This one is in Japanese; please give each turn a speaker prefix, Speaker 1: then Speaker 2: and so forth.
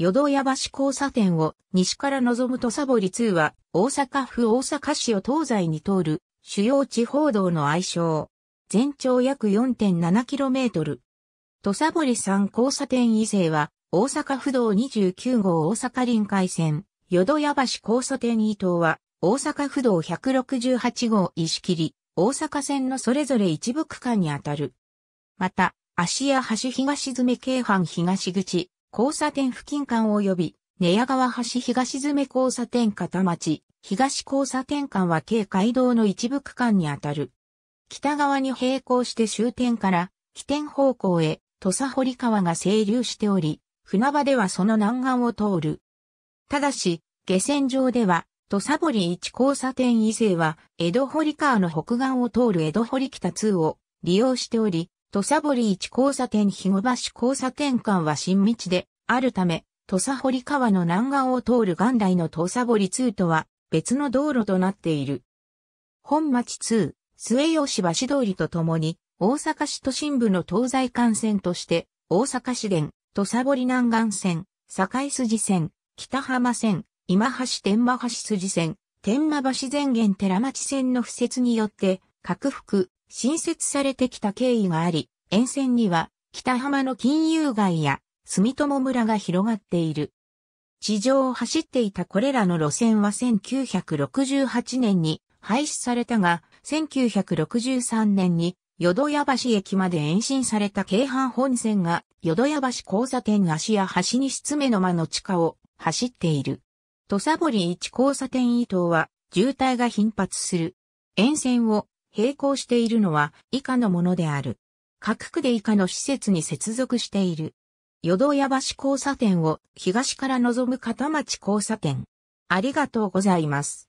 Speaker 1: 淀屋橋交差点を西から望む土ボり2は、大阪府大阪市を東西に通る、主要地方道の愛称。全長約 4.7km。土ボり3交差点以西は、大阪府道29号大阪臨海線、淀屋橋交差点伊東は、大阪府道168号石切、大阪線のそれぞれ一部区間にあたる。また、芦屋橋東詰京阪東口、交差点付近間及び、寝屋川橋東詰交差点片町、東交差点間は軽街道の一部区間にあたる。北側に並行して終点から、起点方向へ、土佐堀川が清流しており、船場ではその南岸を通る。ただし、下船上では、土佐堀一交差点以西は、江戸堀川の北岸を通る江戸堀北2を利用しており、土佐堀一交差点日後橋交差点間は新道であるため、土佐堀川の南岸を通る元来の土佐堀2とは別の道路となっている。本町2、末吉橋通りとともに、大阪市都心部の東西幹線として、大阪市電、土佐堀南岸線、堺筋線、北浜線、今橋天馬橋筋線、天馬橋前限寺町線の敷設によって、拡幅、新設されてきた経緯があり、沿線には北浜の金融街や住友村が広がっている。地上を走っていたこれらの路線は1968年に廃止されたが、1963年に淀屋橋駅まで延伸された京阪本線が淀屋橋交差点足や橋につ目の間の地下を走っている。土佐堀一交差点以東は渋滞が頻発する。沿線を並行しているのは以下のものである。各区で以下の施設に接続している。淀屋橋交差点を東から望む片町交差点。ありがとうございます。